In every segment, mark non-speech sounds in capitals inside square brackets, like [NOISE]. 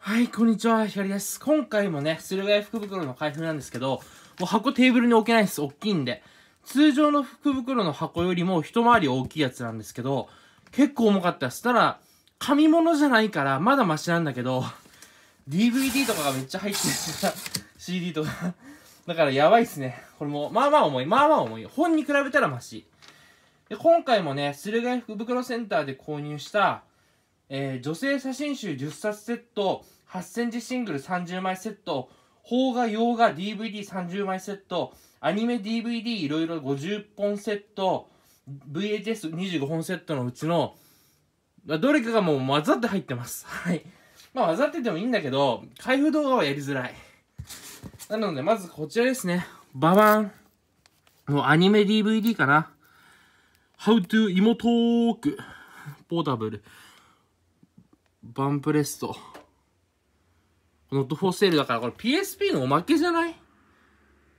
はい、こんにちは、ひかりです。今回もね、駿河屋福袋の開封なんですけど、もう箱テーブルに置けないです。大きいんで。通常の福袋の箱よりも一回り大きいやつなんですけど、結構重かったです。ただ、紙物じゃないから、まだマシなんだけど、DVD とかがめっちゃ入ってる CD [LAUGHS] とかだからやばいっすね。これも、まあまあ重い。まあまあ重い。本に比べたらマシ。で、今回もね、駿河屋福袋センターで購入したえー、女性写真集10冊セット、8センチシングル30枚セット、邦画、洋画、DVD30 枚セット、アニメ、DVD いろいろ50本セット、VHS25 本セットのうちの、どれかがもう混ざって入ってます。はい。まあ混ざっててもいいんだけど、開封動画はやりづらい。なので、まずこちらですね。ババン。もうアニメ DVD かな。How to 妹トーク。ポータブル。バンプレスト。ノットフォーセールだから、これ PSP のおまけじゃない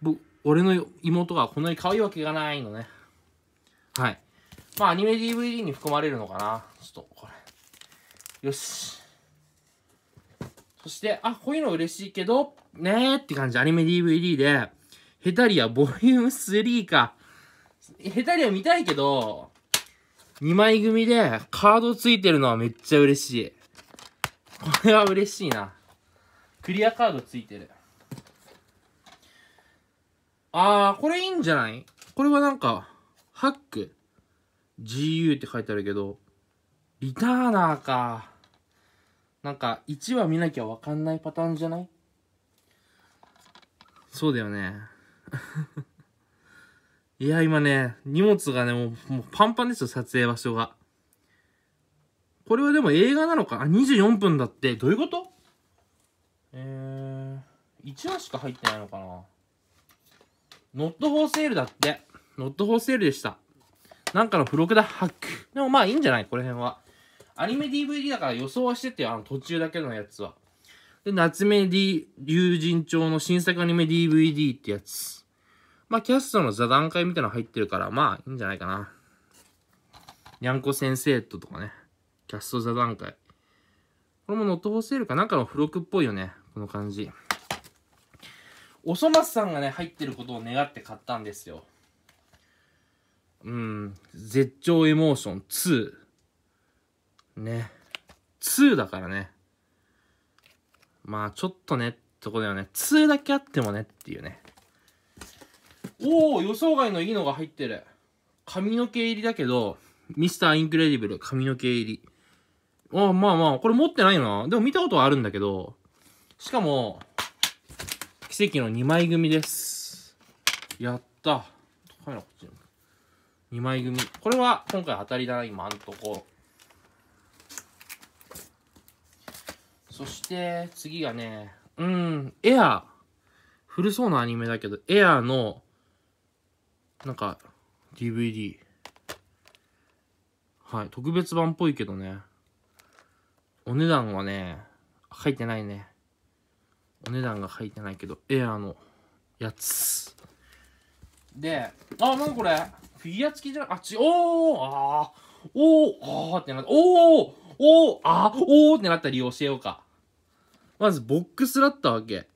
僕、俺の妹がこんなに可愛いわけがないのね。はい。まあ、アニメ DVD に含まれるのかな。ちょっと、これ。よし。そして、あ、こういうの嬉しいけど、ねーって感じ。アニメ DVD で、ヘタリアボリューム3か。ヘタリア見たいけど、2枚組でカードついてるのはめっちゃ嬉しい。これは嬉しいな。クリアカードついてる。あー、これいいんじゃないこれはなんか、ハック。GU って書いてあるけど、リターナーか。なんか、1話見なきゃわかんないパターンじゃないそうだよね。[LAUGHS] いや、今ね、荷物がね、もう、もうパンパンですよ、撮影場所が。これはでも映画なのかあ、24分だって。どういうことえー、1話しか入ってないのかなノットフォーセールだって。ノットフォーセールでした。なんかの付録だ、ハック。でもまあいいんじゃないこの辺は。アニメ DVD だから予想はしててあの途中だけのやつは。で、夏目 D、竜神町の新作アニメ DVD ってやつ。まあキャストの座談会みたいなの入ってるから、まあいいんじゃないかな。にゃんこ先生ととかね。キャスト座談会。これもノットホセールかなんかの付録っぽいよね。この感じ。おそ松さんがね、入ってることを願って買ったんですよ。うん。絶頂エモーション2。ね。2だからね。まあ、ちょっとね、とこだよね。2だけあってもねっていうね。おお予想外のいいのが入ってる。髪の毛入りだけど、ミスターインクレディブル髪の毛入り。あまあまあ、これ持ってないな。でも見たことはあるんだけど、しかも、奇跡の2枚組です。やった。カメラこっち2枚組。これは今回当たりだな、今んとこ。そして、次がね、うん、エアー。古そうなアニメだけど、エアーの、なんか、DVD。はい、特別版っぽいけどね。お値段はね、書いてないね。お値段が書いてないけど、エアーのやつ。で、あ、なんこれフィギュア付きじゃあ、ち、おーあーおーあーってなった。おーおーあーおーってなった理由教えようか。まず、ボックスだったわけ。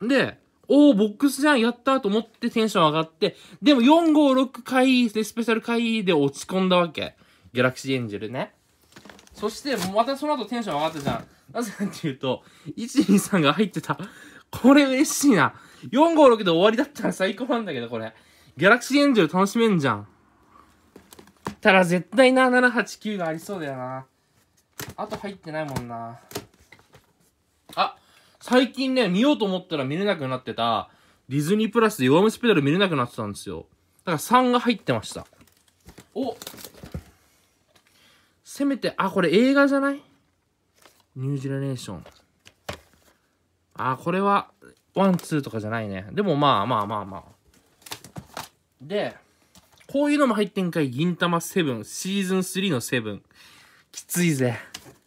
で、おー、ボックスじゃん、やったと思ってテンション上がって、でも456回でスペシャル回で落ち込んだわけ。ギャラクシーエンジェルね。そして、またその後テンション上がったじゃん。なぜかっていうと、123が入ってた。これ嬉しいな。456で終わりだったら最高なんだけど、これ。ギャラクシーエンジェル楽しめんじゃん。ただ絶対な、789がありそうだよな。あと入ってないもんな。あ、最近ね、見ようと思ったら見れなくなってた、ディズニープラスで弱虫ペダル見れなくなってたんですよ。だから3が入ってました。お、せめて、あ、これ映画じゃないニュージェネーション。あ、これは、ワン、ツーとかじゃないね。でもまあまあまあまあ。で、こういうのも入ってんかい。銀玉セブン。シーズン3のセブン。きついぜ。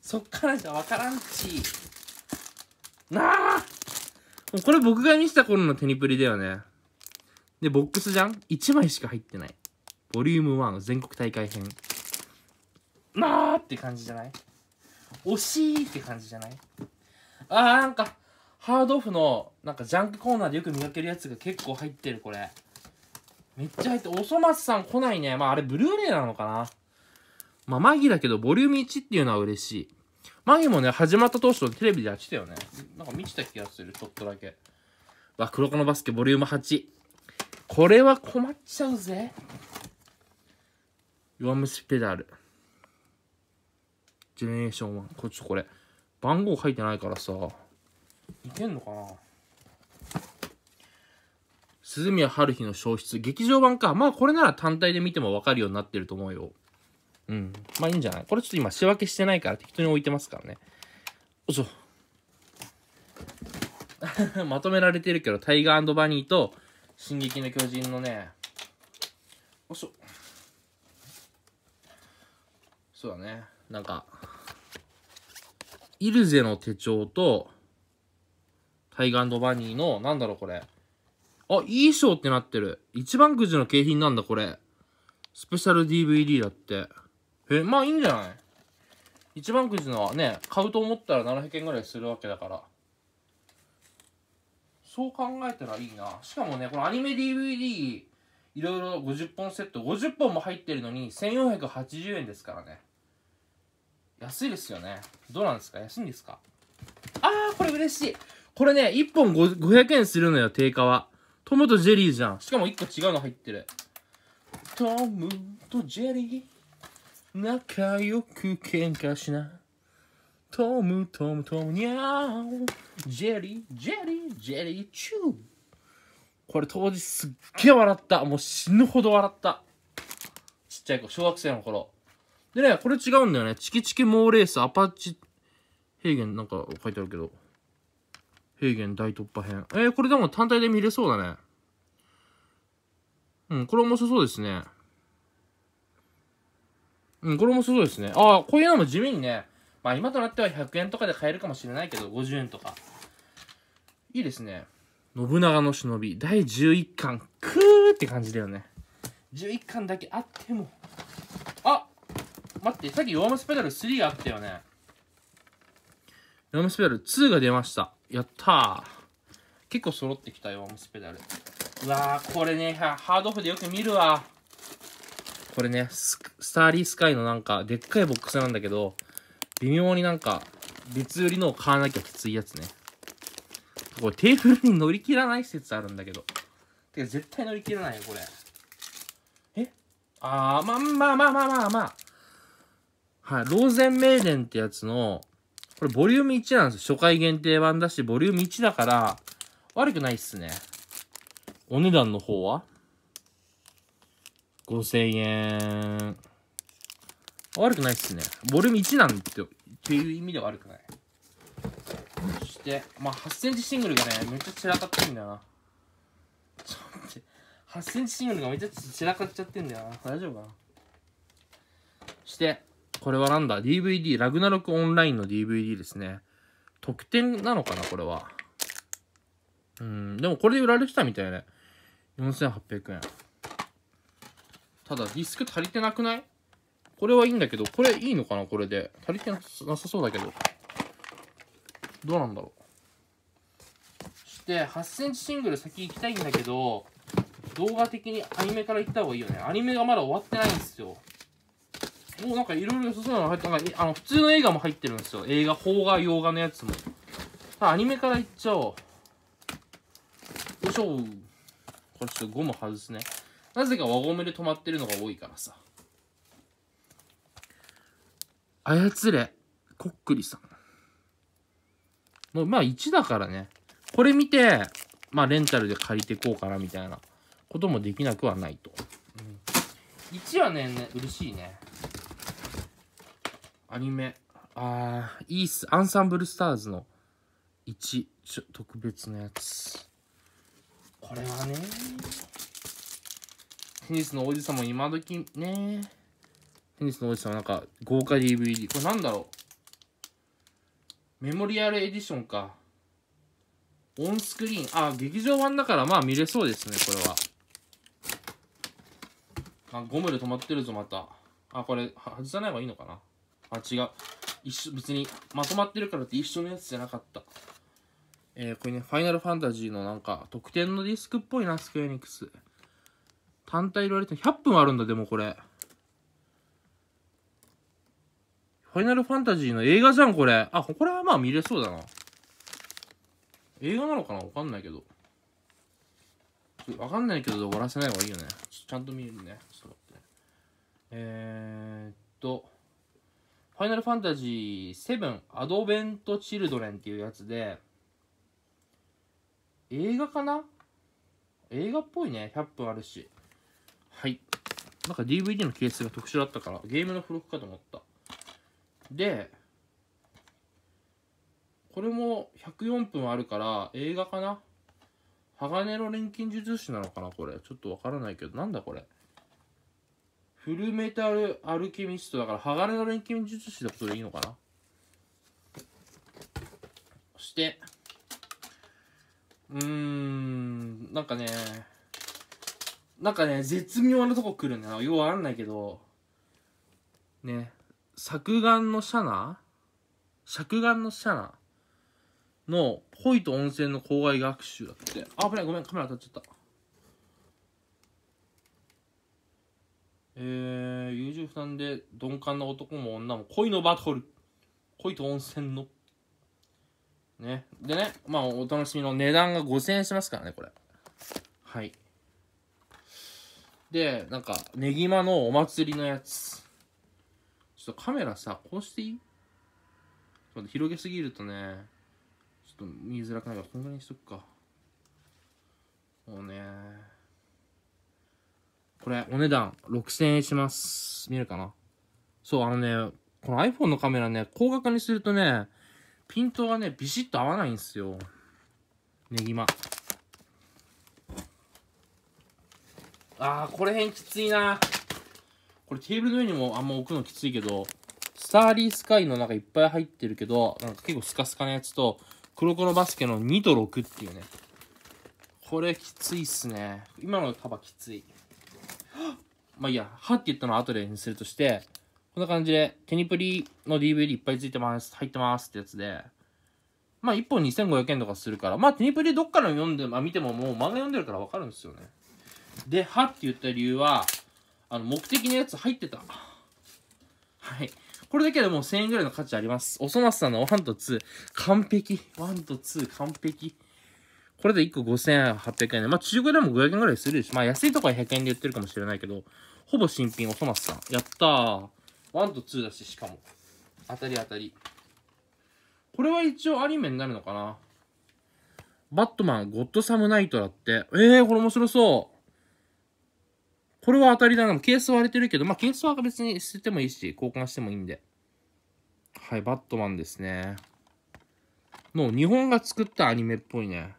そっからじゃわからんち。なあこれ僕が見せた頃の手にプリだよね。で、ボックスじゃん ?1 枚しか入ってない。ボリューム1の全国大会編。なーって感じじゃない惜しいって感じじゃないあーなんかハードオフのなんかジャンクコーナーでよく見かけるやつが結構入ってるこれめっちゃ入っておそ松さん来ないねまああれブルーレイなのかなまあマギだけどボリューム1っていうのは嬉しいマギもね始まった当初テレビでやってたよねなんか見てた気がするちょっとだけわ黒子のバスケボリューム8これは困っちゃうぜ弱虫ペダルジェネレーション1。こっちこれ。番号書いてないからさ。いけんのかな鈴宮春日の消失。劇場版か。まあこれなら単体で見てもわかるようになってると思うよ。うん。まあいいんじゃないこれちょっと今仕分けしてないから適当に置いてますからね。おそ。[LAUGHS] まとめられてるけど、タイガーバニーと、進撃の巨人のね、おそ。そうだね。なんか、イルゼの手帳と、タイガーバニーの、なんだろうこれ。あ、いい賞ってなってる。一番くじの景品なんだこれ。スペシャル DVD だって。え、まあいいんじゃない一番くじのはね、買うと思ったら700円ぐらいするわけだから。そう考えたらいいな。しかもね、このアニメ DVD、いろいろ50本セット、50本も入ってるのに、1480円ですからね。安いですよね。どうなんですか安いんですかあー、これ嬉しい。これね、1本500円するのよ、定価は。トムとジェリーじゃん。しかも1個違うの入ってる。トムとジェリー、仲良く喧嘩しな。トムトムトムニャージェリー、ジェリー、ジェリー、チュー。これ当時すっげえ笑った。もう死ぬほど笑った。ちっちゃい子、小学生の頃。でね、これ違うんだよね。チキチキ猛レースアパッチ平原なんか書いてあるけど。平原大突破編。えー、これでも単体で見れそうだね。うん、これ面白そうですね。うん、これ面白そうですね。ああ、こういうのも地味にね、まあ今となっては100円とかで買えるかもしれないけど、50円とか。いいですね。信長の忍び、第11巻、クーって感じだよね。11巻だけあっても、待って、さっき弱虫ペダル3あったよね。弱虫ペダル2が出ました。やった結構揃ってきた弱虫ペダル。うわー、これね、ハードオフでよく見るわ。これねス、スターリースカイのなんか、でっかいボックスなんだけど、微妙になんか、別売りのを買わなきゃきついやつね。これテーブルに乗り切らない説あるんだけど。てか絶対乗り切らないよ、これ。えあー、まあまあまあまあまあまあ。はい、ローゼンメイデンってやつの、これボリューム1なんですよ。初回限定版だし、ボリューム1だから、悪くないっすね。お値段の方は ?5000 円。悪くないっすね。ボリューム1なんて、っていう意味では悪くない。そして、まあ、8センチシングルがね、めっちゃ散らかってんだよな。ちょっと待って。8センチシングルがめっちゃ散らかっちゃってんだよな。大丈夫かなそして、これはなんだ ?DVD、ラグナロクオンラインの DVD ですね。特典なのかなこれは。うん、でもこれで売られてたみたいね。4800円。ただディスク足りてなくないこれはいいんだけど、これいいのかなこれで。足りてなさそうだけど。どうなんだろう。そして、8センチシングル先行きたいんだけど、動画的にアニメから行った方がいいよね。アニメがまだ終わってないんですよ。おなんかいろいろ良さそうなの入ってあの普通の映画も入ってるんですよ映画邦画洋画のやつもアニメからいっちゃおうよいしょこれちょっとゴム外すねなぜか輪ゴムで止まってるのが多いからさ操れこっくりさんもうまあ1だからねこれ見てまあレンタルで借りてこうかなみたいなこともできなくはないと、うん、1はねね嬉しいねアニメ。あー、いいっす。アンサンブルスターズの1、ちょ特別なやつ。これはね、テニスの王子様今時ね、テニスの王子様なんか豪華 DVD。これなんだろうメモリアルエディションか。オンスクリーン。あ、劇場版だからまあ見れそうですね、これは。あ、ゴムで止まってるぞ、また。あ、これ、外さない方がいいのかなあ、違う。一緒、別に、まとまってるからって一緒のやつじゃなかった。えー、これね、ファイナルファンタジーのなんか、特典のディスクっぽいな、スクエニックス。単体で割れて100分あるんだ、でもこれ。ファイナルファンタジーの映画じゃん、これ。あ、これはまあ見れそうだな。映画なのかなわかんないけど。わかんないけど終わらせない方がいいよね。ちゃんと見るね。ちょっと待って。えー、っと。ファイナルファンタジー7アドベント・チルドレンっていうやつで、映画かな映画っぽいね。100分あるし。はい。なんか DVD のケースが特殊だったから、ゲームの付録かと思った。で、これも104分あるから、映画かな鋼の錬金術師なのかなこれ。ちょっとわからないけど、なんだこれ。フルメタルアルケミストだから、鋼の錬金術師だことでいいのかなそして、うーん、なんかね、なんかね、絶妙なとこ来るんだよ。ようわかんないけど、ね、作眼のシャナ作眼のシャナの、ホイと温泉の公外学習だって。あ、危ない、ごめん、カメラ当たっちゃった。えー、優柔不断で鈍感な男も女も恋のバトル。恋と温泉の。ね。でね、まあ、お楽しみの値段が5000円しますからね、これ。はい。で、なんか、ねぎまのお祭りのやつ。ちょっとカメラさ、こうしていいちょっと広げすぎるとね、ちょっと見づらくないから、こんぐらいにしとくか。もうねこれ、お値段6000円します。見えるかなそう、あのね、この iPhone のカメラね、高額にするとね、ピントがね、ビシッと合わないんですよ。ねぎま。あー、これへんきついな。これテーブルの上にもあんま置くのきついけど、スターリースカイの中いっぱい入ってるけど、なんか結構スカスカなやつと、黒子のバスケの2と6っていうね。これきついっすね。今の束きつい。まあいいや、はって言ったのは後でにするとして、こんな感じで、テニプリの DVD いっぱいついてます、入ってますってやつで、まあ1本2500円とかするから、まあテニプリどっから読んで、まあ見てももう漫画読んでるからわかるんですよね。で、はって言った理由は、あの、目的のやつ入ってた。はい。これだけでもう1000円ぐらいの価値あります。おそ松さんの1と2、完璧。1と2、完璧。これで1個5800円で、まあ中古でも500円ぐらいするしまあ安いとこは100円で売ってるかもしれないけど、ほぼ新品、おそ松さん。やったー。1と2だし、しかも。当たり当たり。これは一応アニメになるのかなバットマン、ゴッドサムナイトだって。ええー、これ面白そう。これは当たりだな。ケース割れてるけど、まあ、ケースは別に捨ててもいいし、交換してもいいんで。はい、バットマンですね。もう日本が作ったアニメっぽいね。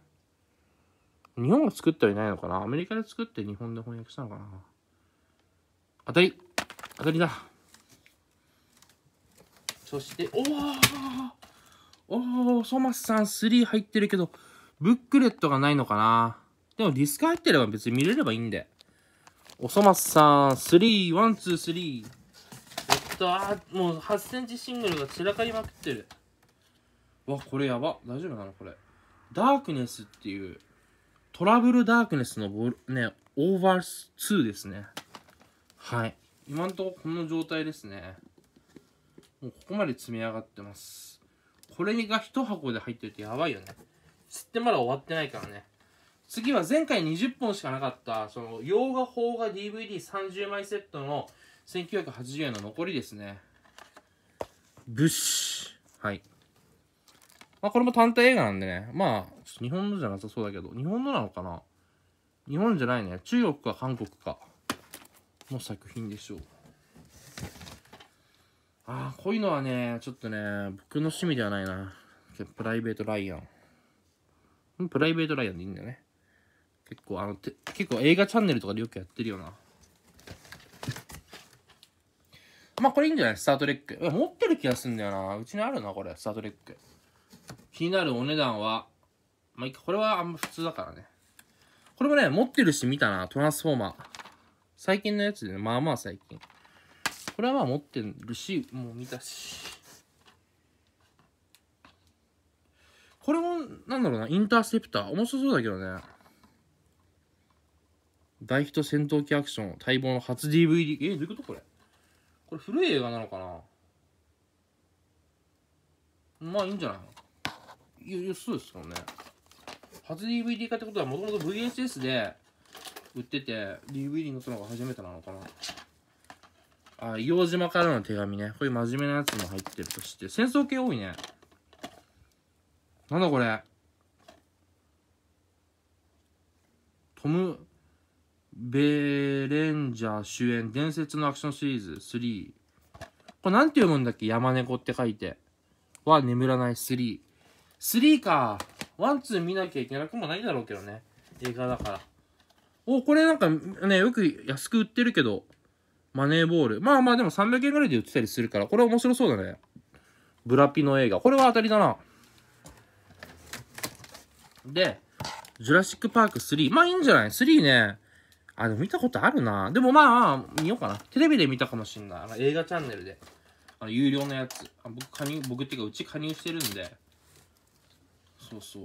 日本が作ってはいないのかなアメリカで作って日本で翻訳したのかな当たり当たりだそしておおおソマスさん3入ってるけどブックレットがないのかなでもディスク入ってれば別に見れればいいんでおそ松さん3 1 2 3えっとあもう8センチシングルが散らかりまくってるわこれやば大丈夫なのこれダークネスっていうトラブルダークネスのボね、オーバー2ですね。はい。今んとここの状態ですね。もうここまで積み上がってます。これが一箱で入ってるとやばいよね。吸ってまだ終わってないからね。次は前回20本しかなかった、その、洋画、邦画、DVD30 枚セットの1980円の残りですね。ブッシュ。はい。まあ、これも単体映画なんでね。まあ、日本のじゃなさそうだけど、日本のなのかな日本じゃないね。中国か韓国かの作品でしょう。ああ、こういうのはね、ちょっとね、僕の趣味ではないな。プライベートライアン。プライベートライアンでいいんだよね。結構、あの、て結構映画チャンネルとかでよくやってるよな。まあこれいいんじゃないスタートレック。持ってる気がするんだよな。うちにあるな、これ。スタートレック。気になるお値段は、まあ、いいか。これはあんま普通だからね。これもね、持ってるし見たな、トランスフォーマー。最近のやつでね、まあまあ最近。これはまあ持ってるし、もう見たし。これも、なんだろうな、インターセプター。面白そうだけどね。大ヒット戦闘機アクション、待望の初 DVD。え、どういうことこれ。これ古い映画なのかなまあいいんじゃないいや、そうですよね。初 DVD 化ってことはもともと VHS で売ってて DVD に載ったのが初めてなのかなあ硫黄島からの手紙ねこういう真面目なやつも入ってるとして戦争系多いねなんだこれトム・ベレンジャー主演伝説のアクションシリーズ3これなんて読むんだっけ山猫って書いては眠らない3。3か。ワンツー見なきゃいけなくもないだろうけどね。映画だから。お、これなんかね、よく安く売ってるけど、マネーボール。まあまあでも300円ぐらいで売ってたりするから、これ面白そうだね。ブラピの映画。これは当たりだな。で、ジュラシックパーク3。まあいいんじゃない ?3 ね。あ、でも見たことあるな。でもまあ、見ようかな。テレビで見たかもしんない。あの映画チャンネルで。あの、有料のやつ。あ僕、加入、僕っていうか、うち加入してるんで。そうそう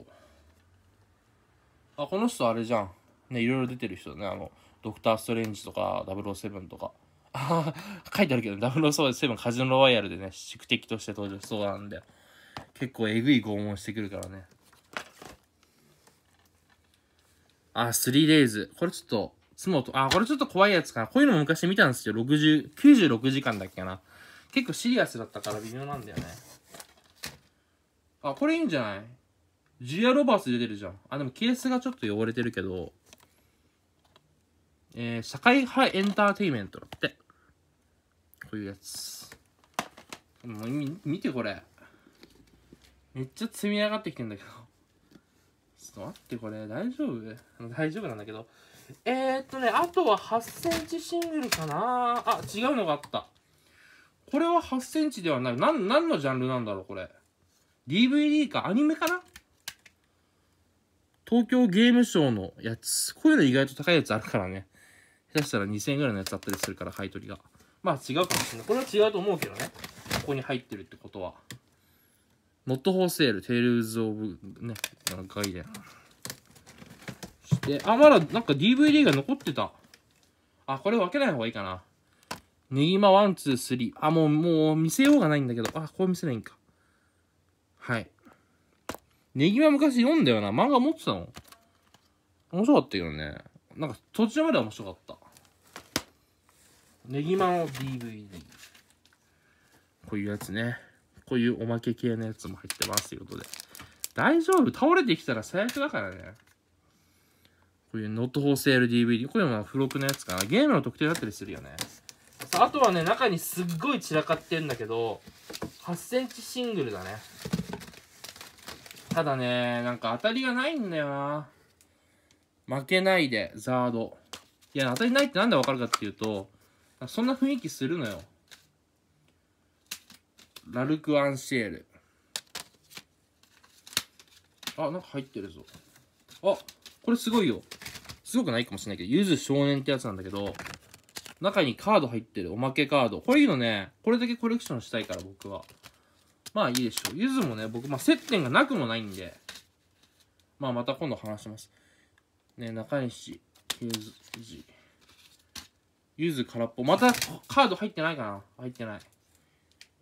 あこの人あれじゃんねいろいろ出てる人ねあのドクター・ストレンジとか007とかあ書いてあるけど007カジノロワイヤルでね宿敵として登場しそうなんで結構えぐい拷問してくるからねあ 3days これちょっと妻とあこれちょっと怖いやつかなこういうのも昔見たんですよ6 96時間だっけな結構シリアスだったから微妙なんだよねあこれいいんじゃないジュア・ロバース出てるじゃん。あ、でもケースがちょっと汚れてるけど、えー、社会派エンターテイメントだって。こういうやつ。もう見見てこれ。めっちゃ積み上がってきてんだけど。ちょっと待って、これ大丈夫大丈夫なんだけど。えー、っとね、あとは8センチシングルかなあ、違うのがあった。これは8センチではない。なん、何のジャンルなんだろう、これ。DVD か、アニメかな東京ゲームショウのやつ、こういうの意外と高いやつあるからね。下手したら2000円ぐらいのやつあったりするから、買い取りが。まあ違うかもしれない。これは違うと思うけどね。ここに入ってるってことは。ノットホーセール、テールズ・オブ、ね、ガイデン。して、あ、まだなんか DVD が残ってた。あ、これ分けない方がいいかな。ネギマ1、2、3。あ、もう、もう見せようがないんだけど。あ、これ見せないんか。はい。ネギは昔読んだよな。漫画持ってたの。面白かったけどね。なんか途中までは面白かった。ネギマの DVD。こういうやつね。こういうおまけ系のやつも入ってますということで。大丈夫倒れてきたら最悪だからね。こういうノットホーセール DVD。これも付録のやつかな。ゲームの特定だったりするよね。さあ、あとはね、中にすっごい散らかってんだけど、8センチシングルだね。ただね、なんか当たりがないんだよな。負けないで、ザード。いや、当たりないってなんでわかるかっていうと、そんな雰囲気するのよ。ラルク・アンシエール。あ、なんか入ってるぞ。あ、これすごいよ。すごくないかもしれないけど、ゆず少年ってやつなんだけど、中にカード入ってる、おまけカード。これいいのね。これだけコレクションしたいから、僕は。まあいいでしょう。ゆずもね、僕、まあ接点がなくもないんで、まあまた今度話します。ね、中西、ゆず、ゆず空っぽ。またカード入ってないかな入ってない。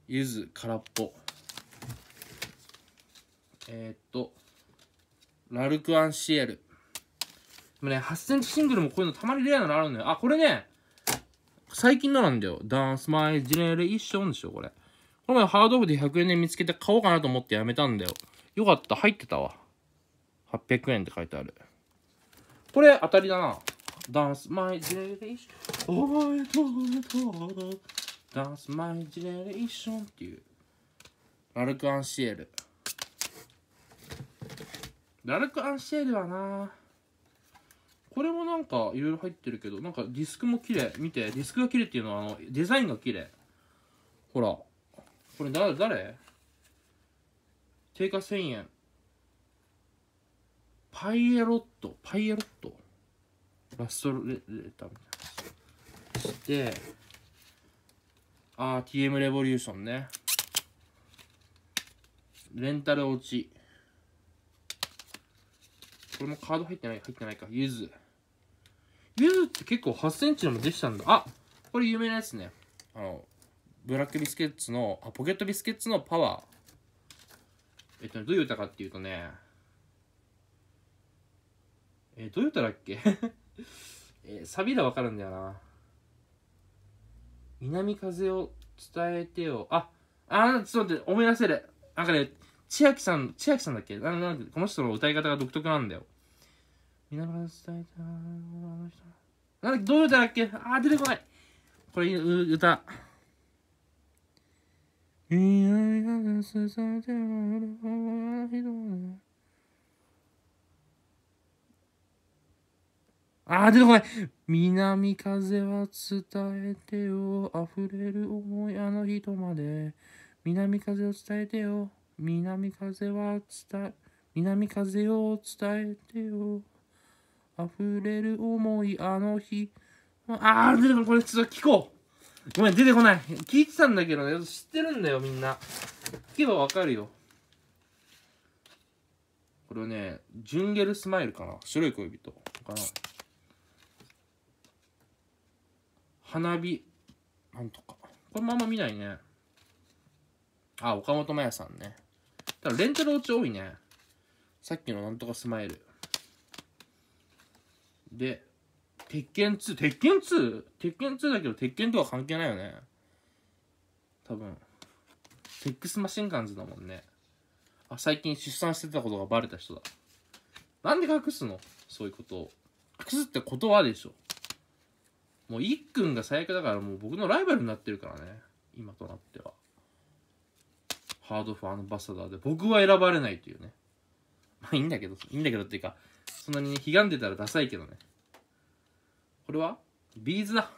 ゆず空っぽ。えー、っと、ラルク・アンシエル。でもね、8センチシングルもこういうのたまにレアなのあるんだよ。あ、これね、最近のなんだよ。ダンス・マイ・ジェネレーションでしょ、これ。この前ハードオフで100円で見つけて買おうかなと思ってやめたんだよ。よかった、入ってたわ。800円って書いてある。これ当たりだな。ダンスマイジェレーション。a t i お前と俺と俺。That's my g e n e r a っていう。ラルク・アンシエル。ラルク・アンシエルはなこれもなんかいろいろ入ってるけど、なんかディスクも綺麗。見て、ディスクが綺麗っていうのはあの、デザインが綺麗。ほら。これ誰誰定価1000円パイエロットパイエロットラストレレターみたいなしてああ TM レボリューションねレンタル落ちこれもカード入ってない入ってないかゆずゆずって結構8センチでもできたんだあこれ有名なやつねあのブラックビスケッツのあポケットビスケッツのパワーえっと、どういう歌かっていうとねえどういう歌だっけ [LAUGHS] えー、サビがわかるんだよな南風を伝えてよああちょっと待って思い出せるなんかね千秋さん千秋さんだっけななんこの人の歌い方が独特なんだよ南風を伝えてあの人なんだどういう歌だっけあ出てこないこれ歌あー、出てこない。南風は伝えてよ。溢れる思い、あの人まで。南風を伝えてよ。南風は伝え、南風を伝えてよ。溢れる思い、あの日。あー、出てこない。これ、ちょっと聞こう。ごめん、出てこない。聞いてたんだけどね、知ってるんだよ、みんな。聞けばわかるよ。これね、ジュンゲルスマイルかな。白い恋人かな。花火、なんとか。これもあんま見ないね。あ、岡本真也さんね。ただ、レンタル落ち多いね。さっきのなんとかスマイル。で、鉄拳2、鉄拳 2? 鉄拳2だけど、鉄拳とは関係ないよね。多分。セックスマシンガンズだもんね。あ、最近出産してたことがバレた人だ。なんで隠すのそういうことを。隠すってことはでしょ。もう、いっくんが最悪だから、もう僕のライバルになってるからね。今となっては。ハードファンアンバサダーで、僕は選ばれないというね。まあいいんだけど、いいんだけどっていうか、そんなにね、悲願でたらダサいけどね。これはビーズだ。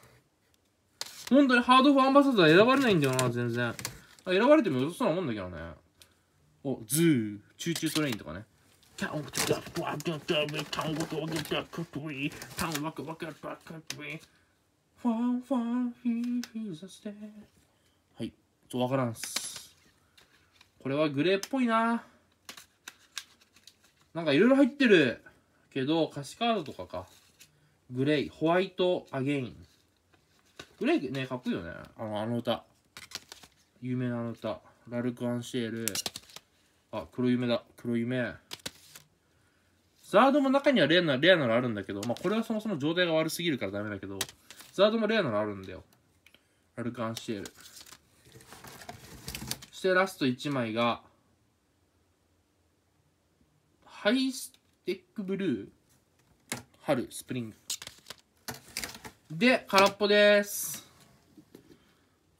本当にハードフアンバサダー選ばれないんだよな、全然。選ばれても良さそうなもんだけどね。お、ズー、チューチュートレインとかね。キャンプっャ分プワんキャンプキャンプキャンなキャいろいろ入ってるンど、歌詞カードとかか。ンングレイ、ホワイトアゲイン。グレイね、かっこいいよね。あの、あの歌。有名なあの歌。ラルク・アンシェール。あ、黒夢だ。黒夢。ザードも中にはレアな、レアなのあるんだけど、まあ、これはそもそも状態が悪すぎるからダメだけど、ザードもレアなのあるんだよ。ラルク・アンシェール。そしてラスト1枚が、ハイステックブルー、春、スプリング。で、空っぽです。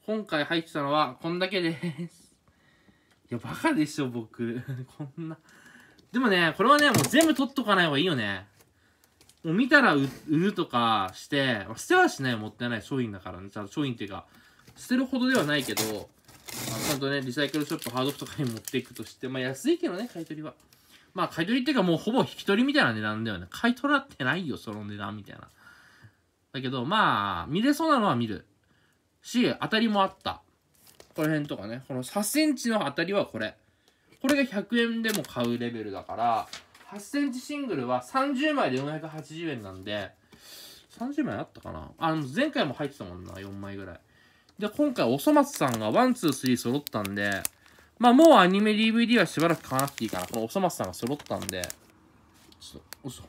今回入ってたのは、こんだけです。いや、バカでしょ、僕。[LAUGHS] こんな。でもね、これはね、もう全部取っとかない方がいいよね。もう見たら売るとかして、捨てはしないもったいない商品だからね。ちゃんと商品っていうか、捨てるほどではないけど、まあ、ちゃんとね、リサイクルショップ、ハードオフとかに持っていくとして、まあ安いけどね、買い取りは。まあ買い取りっていうかもうほぼ引き取りみたいな値段だよね。買い取らってないよ、その値段みたいな。だけど、まあ、見れそうなのは見る。し、当たりもあった。この辺とかね、この8センチの当たりはこれ。これが100円でも買うレベルだから、8センチシングルは30枚で480円なんで、30枚あったかなあの、前回も入ってたもんな、4枚ぐらい。で、今回、おそ松さんが1、2、3揃ったんで、まあ、もうアニメ DVD はしばらく買わなくていいかな。このおそ松さんが揃ったんで、ちょっと、おそ、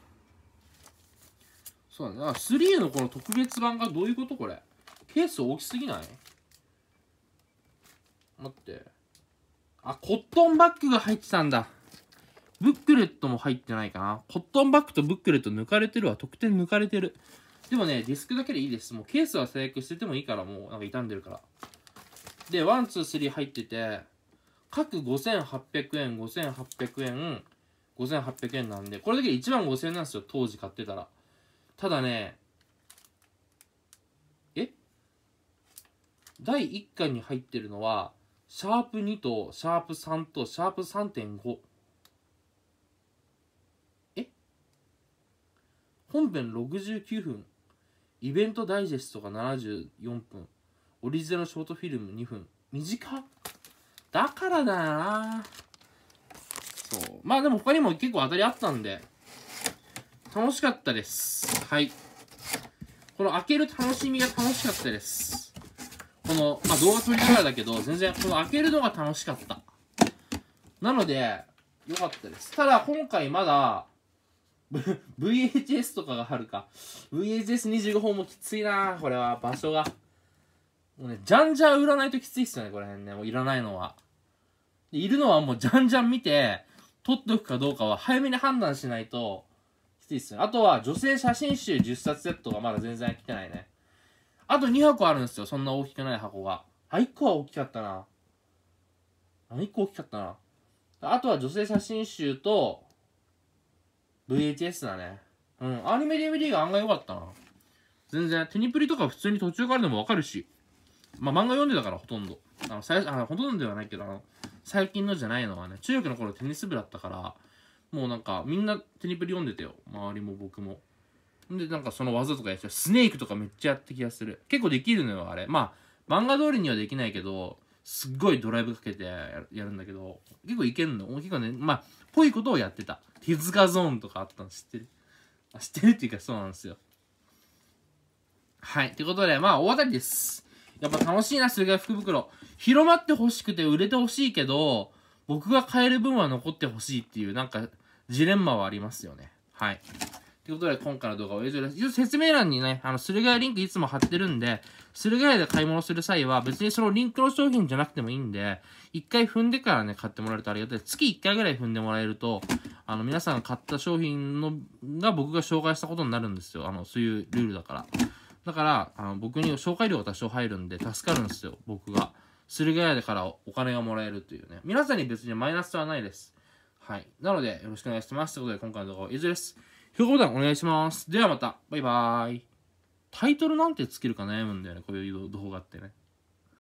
そうだね。3のこの特別版がどういうことこれ。ケース大きすぎない待って。あ、コットンバッグが入ってたんだ。ブックレットも入ってないかな。コットンバッグとブックレット抜かれてるわ。特典抜かれてる。でもね、ディスクだけでいいです。もうケースは最悪しててもいいから、もうなんか傷んでるから。で、ワン、ツー、スリー入ってて、各5800円、5800円、5800円なんで、これだけで1万5000円なんですよ、当時買ってたら。ただね、え第1巻に入ってるのは、シャープ2とシャープ3とシャープ3.5。え本編69分。イベントダイジェストが74分。オリジナルショートフィルム2分。短っだからだよなそう。まあでも他にも結構当たりあったんで、楽しかったです。はい。この開ける楽しみが楽しかったです。この、まあ、動画撮りながらだけど、全然この開けるのが楽しかった。なので、よかったです。ただ、今回まだ、VHS [LAUGHS] とかがあるか。VHS25 本もきついなこれは、場所が。もうね、じゃんじゃん売らないときついっすよね、これ辺ね。もういらないのは。でいるのはもうじゃんじゃん見て、取っておくかどうかは早めに判断しないと、きいっすね。あとは女性写真集10冊セットがまだ全然来てないね。あと2箱あるんですよ。そんな大きくない箱が。あ、1個は大きかったな。あ、1個大きかったな。あとは女性写真集と VHS だね。うん。アニメ DVD が案外良かったな。全然。テニプリとか普通に途中からでもわかるし。まあ、漫画読んでたからほとんど。あの、最初、あの、ほとんどではないけど、あの、最近のじゃないのはね、中学の頃テニス部だったから、もうなんか、みんなテニプリ読んでたよ。周りも僕も。で、なんかその技とかやっちゃう。スネークとかめっちゃやって気がする。結構できるのよ、あれ。まあ、漫画通りにはできないけど、すっごいドライブかけてやるんだけど、結構いけんの。結構ね、まあ、ぽいことをやってた。手塚ゾーンとかあったの知ってるあ、知ってるっていうかそうなんですよ。はい。ってことで、まあ、大当たりです。やっぱ楽しいな、それが福袋。広まってほしくて売れてほしいけど、僕が買える分は残ってほしいっていう、なんか、ジレンマはありますよね。はい。ということで、今回の動画は以上です。説明欄にね、あの、駿河屋リンクいつも貼ってるんで、駿河屋で買い物する際は、別にそのリンクの商品じゃなくてもいいんで、一回踏んでからね、買ってもらえるとありがたい。月一回ぐらい踏んでもらえると、あの、皆さんが買った商品の、が僕が紹介したことになるんですよ。あの、そういうルールだから。だから、あの僕に紹介料が多少入るんで、助かるんですよ、僕が。駿河屋でからお金がもらえるというね。皆さんに別にマイナスはないです。はい。なので、よろしくお願いします。ということで、今回の動画は以上です。評価ボタンお願いします。ではまた。バイバーイ。タイトルなんてつけるか悩むんだよね、こういう動画ってね。